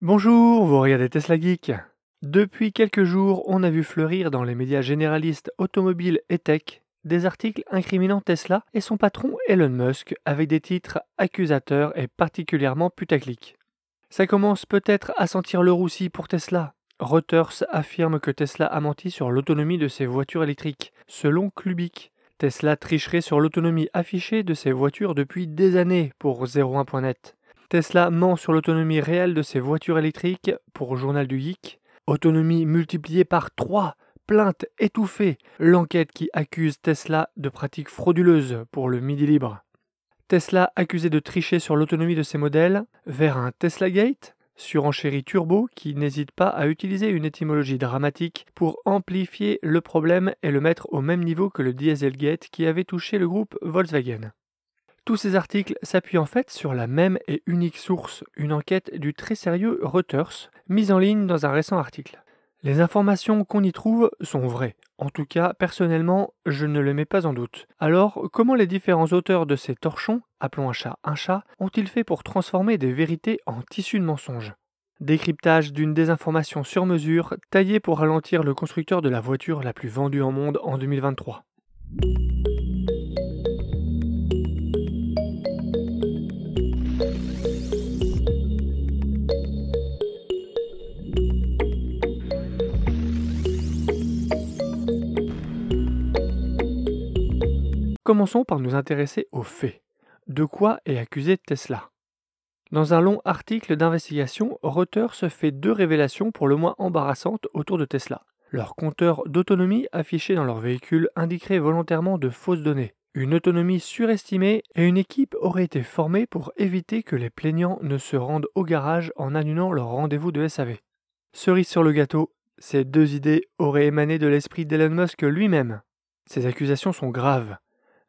Bonjour, vous regardez Tesla Geek. Depuis quelques jours, on a vu fleurir dans les médias généralistes automobiles et tech des articles incriminant Tesla et son patron Elon Musk avec des titres accusateurs et particulièrement putaclic. Ça commence peut-être à sentir le roussi pour Tesla. Reuters affirme que Tesla a menti sur l'autonomie de ses voitures électriques. Selon Klubik, Tesla tricherait sur l'autonomie affichée de ses voitures depuis des années pour 01.net. Tesla ment sur l'autonomie réelle de ses voitures électriques pour Journal du Geek. Autonomie multipliée par 3, plainte étouffée, l'enquête qui accuse Tesla de pratiques frauduleuses pour le Midi Libre. Tesla accusé de tricher sur l'autonomie de ses modèles vers un Tesla Gate surenchéri Turbo qui n'hésite pas à utiliser une étymologie dramatique pour amplifier le problème et le mettre au même niveau que le Dieselgate qui avait touché le groupe Volkswagen. Tous ces articles s'appuient en fait sur la même et unique source, une enquête du très sérieux Reuters, mise en ligne dans un récent article. Les informations qu'on y trouve sont vraies. En tout cas, personnellement, je ne le mets pas en doute. Alors, comment les différents auteurs de ces torchons, appelons un chat un chat, ont-ils fait pour transformer des vérités en tissus de mensonges Décryptage d'une désinformation sur mesure, taillée pour ralentir le constructeur de la voiture la plus vendue en monde en 2023. Commençons par nous intéresser aux faits. De quoi est accusé Tesla Dans un long article d'investigation, Reuters se fait deux révélations pour le moins embarrassantes autour de Tesla. Leur compteur d'autonomie affiché dans leur véhicule indiquerait volontairement de fausses données une autonomie surestimée et une équipe aurait été formée pour éviter que les plaignants ne se rendent au garage en annulant leur rendez-vous de SAV. Cerise sur le gâteau, ces deux idées auraient émané de l'esprit d'Elon Musk lui-même. Ces accusations sont graves.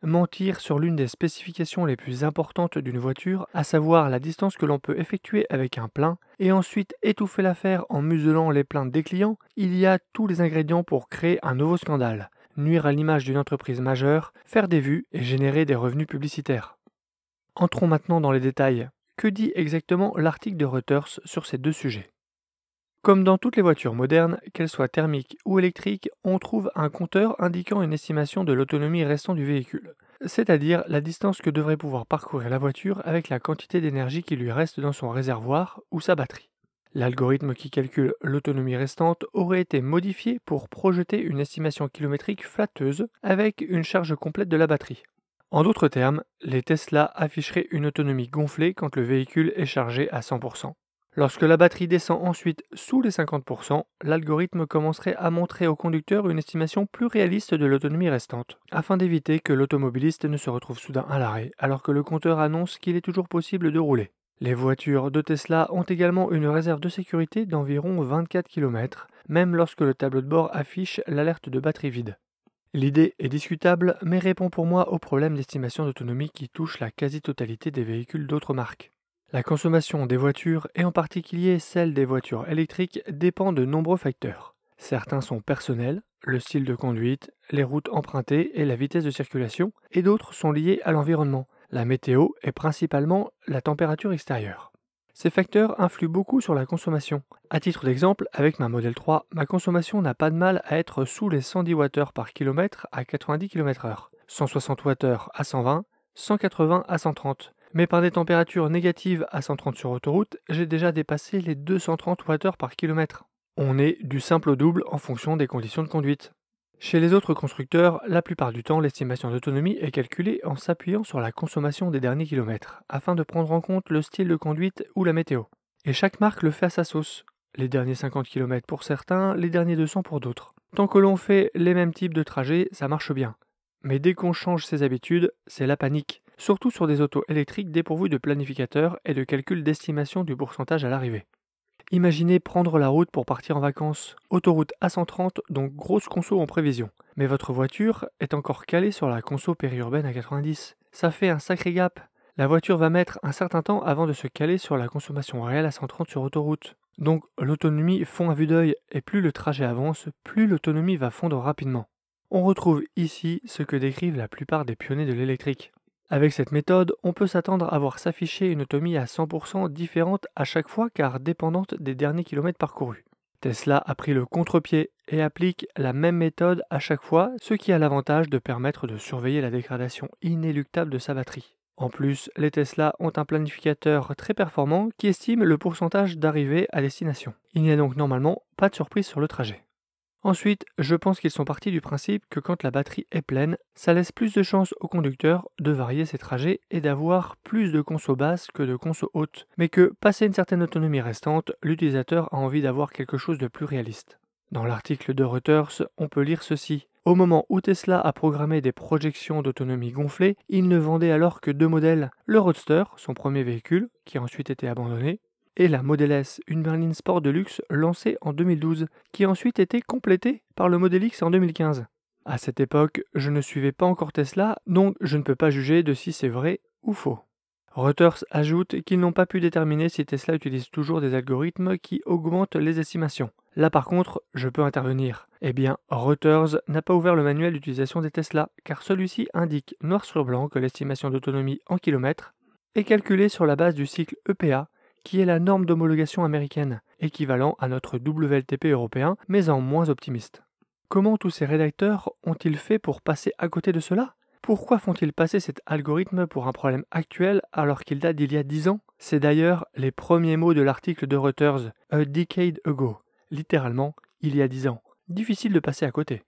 Mentir sur l'une des spécifications les plus importantes d'une voiture, à savoir la distance que l'on peut effectuer avec un plein, et ensuite étouffer l'affaire en muselant les plaintes des clients, il y a tous les ingrédients pour créer un nouveau scandale, nuire à l'image d'une entreprise majeure, faire des vues et générer des revenus publicitaires. Entrons maintenant dans les détails. Que dit exactement l'article de Reuters sur ces deux sujets comme dans toutes les voitures modernes, qu'elles soient thermiques ou électriques, on trouve un compteur indiquant une estimation de l'autonomie restante du véhicule, c'est-à-dire la distance que devrait pouvoir parcourir la voiture avec la quantité d'énergie qui lui reste dans son réservoir ou sa batterie. L'algorithme qui calcule l'autonomie restante aurait été modifié pour projeter une estimation kilométrique flatteuse avec une charge complète de la batterie. En d'autres termes, les Tesla afficheraient une autonomie gonflée quand le véhicule est chargé à 100%. Lorsque la batterie descend ensuite sous les 50%, l'algorithme commencerait à montrer au conducteur une estimation plus réaliste de l'autonomie restante, afin d'éviter que l'automobiliste ne se retrouve soudain à l'arrêt alors que le compteur annonce qu'il est toujours possible de rouler. Les voitures de Tesla ont également une réserve de sécurité d'environ 24 km, même lorsque le tableau de bord affiche l'alerte de batterie vide. L'idée est discutable, mais répond pour moi au problème d'estimation d'autonomie qui touche la quasi-totalité des véhicules d'autres marques. La consommation des voitures, et en particulier celle des voitures électriques, dépend de nombreux facteurs. Certains sont personnels, le style de conduite, les routes empruntées et la vitesse de circulation, et d'autres sont liés à l'environnement, la météo et principalement la température extérieure. Ces facteurs influent beaucoup sur la consommation. À titre d'exemple, avec ma Model 3, ma consommation n'a pas de mal à être sous les 110 Wh par kilomètre à 90 km/h, 160 Wh à 120, 180 à 130, mais par des températures négatives à 130 sur autoroute, j'ai déjà dépassé les 230 Wh par kilomètre. On est du simple au double en fonction des conditions de conduite. Chez les autres constructeurs, la plupart du temps, l'estimation d'autonomie est calculée en s'appuyant sur la consommation des derniers kilomètres, afin de prendre en compte le style de conduite ou la météo. Et chaque marque le fait à sa sauce, les derniers 50 km pour certains, les derniers 200 pour d'autres. Tant que l'on fait les mêmes types de trajets, ça marche bien. Mais dès qu'on change ses habitudes, c'est la panique surtout sur des autos électriques dépourvues de planificateurs et de calculs d'estimation du pourcentage à l'arrivée. Imaginez prendre la route pour partir en vacances, autoroute A130, donc grosse conso en prévision. Mais votre voiture est encore calée sur la conso périurbaine à 90. Ça fait un sacré gap. La voiture va mettre un certain temps avant de se caler sur la consommation réelle à 130 sur autoroute. Donc l'autonomie fond à vue d'œil et plus le trajet avance, plus l'autonomie va fondre rapidement. On retrouve ici ce que décrivent la plupart des pionniers de l'électrique. Avec cette méthode, on peut s'attendre à voir s'afficher une autonomie à 100% différente à chaque fois car dépendante des derniers kilomètres parcourus. Tesla a pris le contre-pied et applique la même méthode à chaque fois, ce qui a l'avantage de permettre de surveiller la dégradation inéluctable de sa batterie. En plus, les Tesla ont un planificateur très performant qui estime le pourcentage d'arrivée à destination. Il n'y a donc normalement pas de surprise sur le trajet. Ensuite, je pense qu'ils sont partis du principe que quand la batterie est pleine, ça laisse plus de chance au conducteur de varier ses trajets et d'avoir plus de conso basse que de conso haute, mais que, passé une certaine autonomie restante, l'utilisateur a envie d'avoir quelque chose de plus réaliste. Dans l'article de Reuters, on peut lire ceci. Au moment où Tesla a programmé des projections d'autonomie gonflées, il ne vendait alors que deux modèles, le Roadster, son premier véhicule, qui a ensuite été abandonné, et la Model S, une berline sport de luxe lancée en 2012, qui a ensuite été complétée par le Model X en 2015. À cette époque, je ne suivais pas encore Tesla, donc je ne peux pas juger de si c'est vrai ou faux. Reuters ajoute qu'ils n'ont pas pu déterminer si Tesla utilise toujours des algorithmes qui augmentent les estimations. Là par contre, je peux intervenir. Eh bien, Reuters n'a pas ouvert le manuel d'utilisation des Tesla, car celui-ci indique noir sur blanc que l'estimation d'autonomie en kilomètres est calculée sur la base du cycle EPA, qui est la norme d'homologation américaine, équivalent à notre WLTP européen, mais en moins optimiste. Comment tous ces rédacteurs ont-ils fait pour passer à côté de cela Pourquoi font-ils passer cet algorithme pour un problème actuel alors qu'il date d'il y a 10 ans C'est d'ailleurs les premiers mots de l'article de Reuters, A Decade Ago, littéralement il y a 10 ans. Difficile de passer à côté.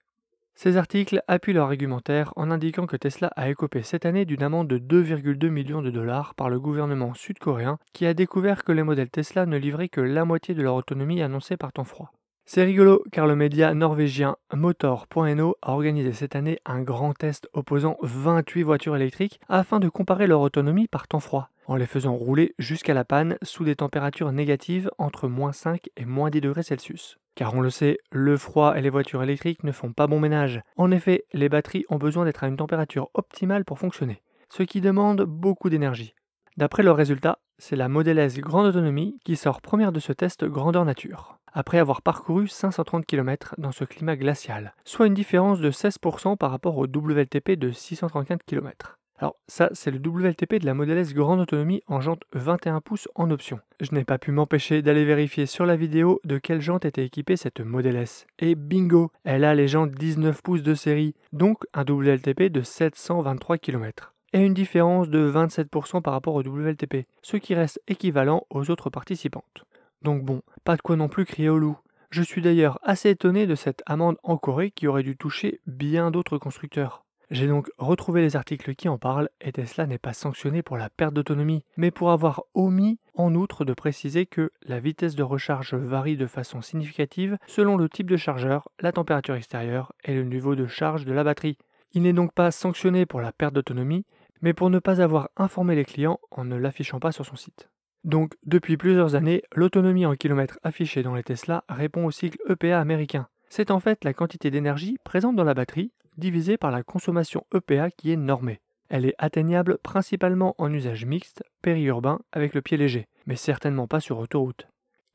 Ces articles appuient leur argumentaire en indiquant que Tesla a écopé cette année d'une amende de 2,2 millions de dollars par le gouvernement sud-coréen qui a découvert que les modèles Tesla ne livraient que la moitié de leur autonomie annoncée par temps froid. C'est rigolo car le média norvégien Motor.no a organisé cette année un grand test opposant 28 voitures électriques afin de comparer leur autonomie par temps froid, en les faisant rouler jusqu'à la panne sous des températures négatives entre moins 5 et moins 10 degrés Celsius. Car on le sait, le froid et les voitures électriques ne font pas bon ménage. En effet, les batteries ont besoin d'être à une température optimale pour fonctionner, ce qui demande beaucoup d'énergie. D'après leurs résultats, c'est la Model S Grande Autonomie qui sort première de ce test grandeur nature, après avoir parcouru 530 km dans ce climat glacial, soit une différence de 16% par rapport au WLTP de 635 km. Alors ça, c'est le WLTP de la Model S Grande Autonomie en jante 21 pouces en option. Je n'ai pas pu m'empêcher d'aller vérifier sur la vidéo de quelle jante était équipée cette Model S. Et bingo, elle a les jantes 19 pouces de série, donc un WLTP de 723 km et une différence de 27% par rapport au WLTP, ce qui reste équivalent aux autres participantes. Donc bon, pas de quoi non plus crier au loup. Je suis d'ailleurs assez étonné de cette amende en Corée qui aurait dû toucher bien d'autres constructeurs. J'ai donc retrouvé les articles qui en parlent et Tesla n'est pas sanctionné pour la perte d'autonomie, mais pour avoir omis en outre de préciser que la vitesse de recharge varie de façon significative selon le type de chargeur, la température extérieure et le niveau de charge de la batterie. Il n'est donc pas sanctionné pour la perte d'autonomie, mais pour ne pas avoir informé les clients en ne l'affichant pas sur son site. Donc, depuis plusieurs années, l'autonomie en kilomètres affichée dans les Tesla répond au cycle EPA américain. C'est en fait la quantité d'énergie présente dans la batterie divisée par la consommation EPA qui est normée. Elle est atteignable principalement en usage mixte, périurbain, avec le pied léger, mais certainement pas sur autoroute.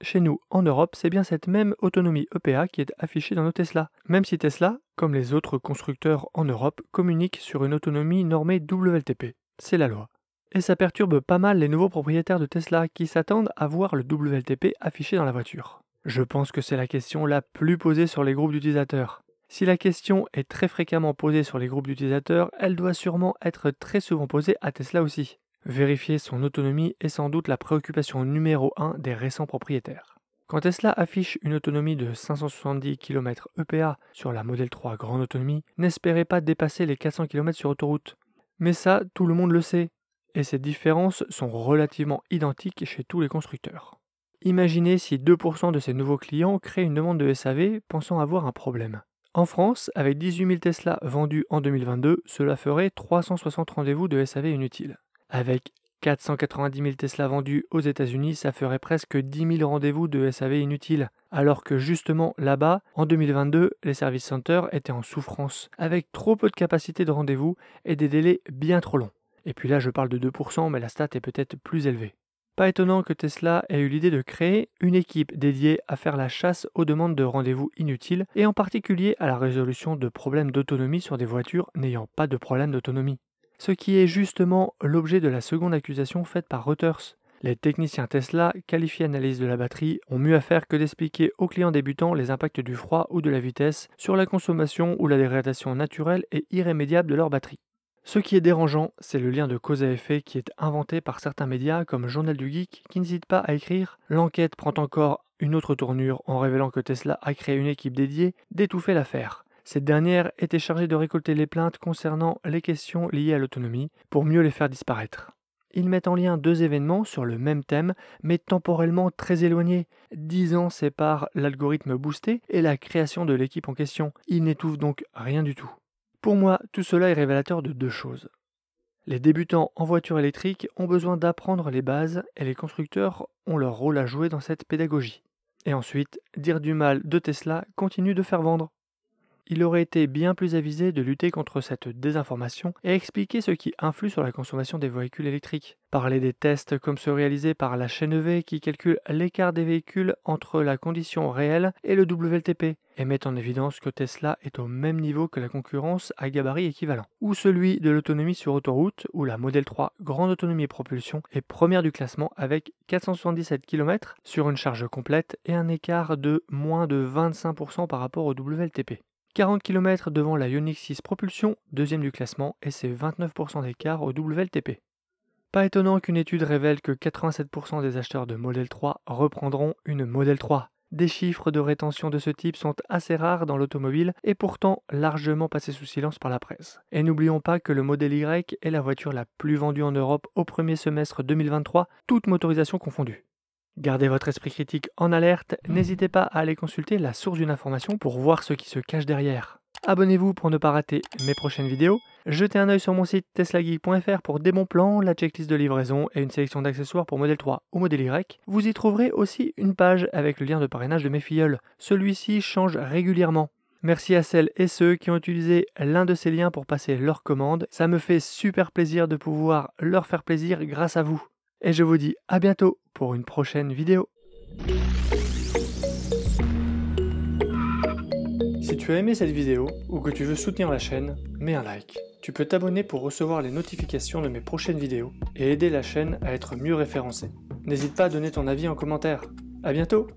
Chez nous, en Europe, c'est bien cette même autonomie EPA qui est affichée dans nos Tesla, même si Tesla, comme les autres constructeurs en Europe, communique sur une autonomie normée WLTP. C'est la loi. Et ça perturbe pas mal les nouveaux propriétaires de Tesla qui s'attendent à voir le WLTP affiché dans la voiture. Je pense que c'est la question la plus posée sur les groupes d'utilisateurs. Si la question est très fréquemment posée sur les groupes d'utilisateurs, elle doit sûrement être très souvent posée à Tesla aussi. Vérifier son autonomie est sans doute la préoccupation numéro 1 des récents propriétaires. Quand Tesla affiche une autonomie de 570 km EPA sur la Model 3 Grande Autonomie, n'espérez pas dépasser les 400 km sur autoroute. Mais ça, tout le monde le sait, et ces différences sont relativement identiques chez tous les constructeurs. Imaginez si 2% de ces nouveaux clients créent une demande de SAV pensant avoir un problème. En France, avec 18 000 Tesla vendus en 2022, cela ferait 360 rendez-vous de SAV inutiles. Avec 490 000 Tesla vendus aux États-Unis, ça ferait presque 10 000 rendez-vous de SAV inutiles. Alors que justement là-bas, en 2022, les service centers étaient en souffrance, avec trop peu de capacité de rendez-vous et des délais bien trop longs. Et puis là, je parle de 2%, mais la stat est peut-être plus élevée. Pas étonnant que Tesla ait eu l'idée de créer une équipe dédiée à faire la chasse aux demandes de rendez-vous inutiles et en particulier à la résolution de problèmes d'autonomie sur des voitures n'ayant pas de problème d'autonomie. Ce qui est justement l'objet de la seconde accusation faite par Reuters. Les techniciens Tesla, qualifiés analyse de la batterie, ont mieux à faire que d'expliquer aux clients débutants les impacts du froid ou de la vitesse sur la consommation ou la dégradation naturelle et irrémédiable de leur batterie. Ce qui est dérangeant, c'est le lien de cause à effet qui est inventé par certains médias comme Journal du Geek qui n'hésite pas à écrire L'enquête prend encore une autre tournure en révélant que Tesla a créé une équipe dédiée d'étouffer l'affaire. Cette dernière était chargée de récolter les plaintes concernant les questions liées à l'autonomie pour mieux les faire disparaître. Ils mettent en lien deux événements sur le même thème, mais temporellement très éloignés. Dix ans séparent l'algorithme boosté et la création de l'équipe en question. Ils n'étouffent donc rien du tout. Pour moi, tout cela est révélateur de deux choses. Les débutants en voiture électrique ont besoin d'apprendre les bases et les constructeurs ont leur rôle à jouer dans cette pédagogie. Et ensuite, dire du mal de Tesla continue de faire vendre il aurait été bien plus avisé de lutter contre cette désinformation et expliquer ce qui influe sur la consommation des véhicules électriques. Parler des tests comme ceux réalisés par la chaîne EV qui calcule l'écart des véhicules entre la condition réelle et le WLTP et mettre en évidence que Tesla est au même niveau que la concurrence à gabarit équivalent. Ou celui de l'autonomie sur autoroute où la Model 3 grande autonomie et propulsion est première du classement avec 477 km sur une charge complète et un écart de moins de 25% par rapport au WLTP. 40 km devant la Ioniq 6 Propulsion, deuxième du classement, et c'est 29% d'écart au WLTP. Pas étonnant qu'une étude révèle que 87% des acheteurs de Model 3 reprendront une Model 3. Des chiffres de rétention de ce type sont assez rares dans l'automobile et pourtant largement passés sous silence par la presse. Et n'oublions pas que le Model Y est la voiture la plus vendue en Europe au premier semestre 2023, toutes motorisations confondues. Gardez votre esprit critique en alerte, mmh. n'hésitez pas à aller consulter la source d'une information pour voir ce qui se cache derrière. Abonnez-vous pour ne pas rater mes prochaines vidéos, jetez un œil sur mon site teslageek.fr pour des bons plans, la checklist de livraison et une sélection d'accessoires pour modèle 3 ou modèle Y. Vous y trouverez aussi une page avec le lien de parrainage de mes filleuls, celui-ci change régulièrement. Merci à celles et ceux qui ont utilisé l'un de ces liens pour passer leur commande. Ça me fait super plaisir de pouvoir leur faire plaisir grâce à vous. Et je vous dis à bientôt pour une prochaine vidéo. Si tu as aimé cette vidéo ou que tu veux soutenir la chaîne, mets un like. Tu peux t'abonner pour recevoir les notifications de mes prochaines vidéos et aider la chaîne à être mieux référencée. N'hésite pas à donner ton avis en commentaire. À bientôt